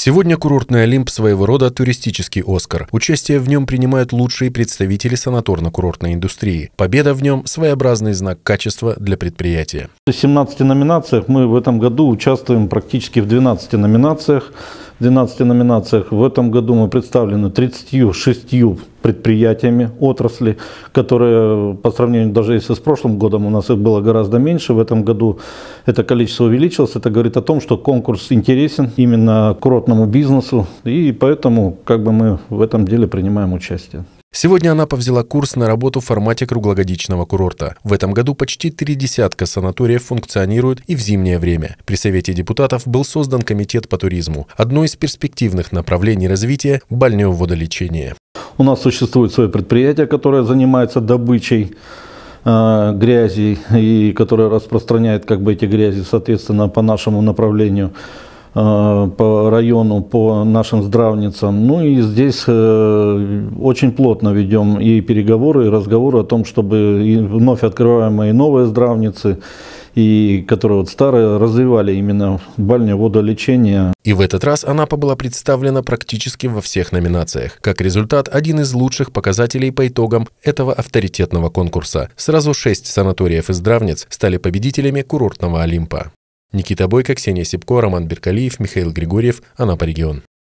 Сегодня курортный Олимп своего рода туристический Оскар. Участие в нем принимают лучшие представители санаторно-курортной индустрии. Победа в нем – своеобразный знак качества для предприятия. В 17 номинациях мы в этом году участвуем практически в 12 номинациях. 12 номинациях. В этом году мы представлены 36 предприятиями отрасли, которые по сравнению даже если с прошлым годом у нас их было гораздо меньше, в этом году это количество увеличилось. Это говорит о том, что конкурс интересен именно курортному бизнесу, и поэтому как бы мы в этом деле принимаем участие. Сегодня Анапа взяла курс на работу в формате круглогодичного курорта. В этом году почти три десятка санаториев функционируют и в зимнее время. При Совете депутатов был создан комитет по туризму. Одно из перспективных направлений развития – больное У нас существует свое предприятие, которое занимается добычей э, грязи и которое распространяет как бы эти грязи, соответственно, по нашему направлению. Э, по району, по нашим здравницам. Ну и здесь э, очень плотно ведем и переговоры, и разговоры о том, чтобы и вновь открываемые новые здравницы, и которые вот старые, развивали именно бальное водолечение. И в этот раз Анапа была представлена практически во всех номинациях. Как результат, один из лучших показателей по итогам этого авторитетного конкурса. Сразу шесть санаториев и здравниц стали победителями курортного Олимпа. Никита Бойко, Ксения Сипко, Роман Беркалиев, Михаил Григорьев, Анапа регион.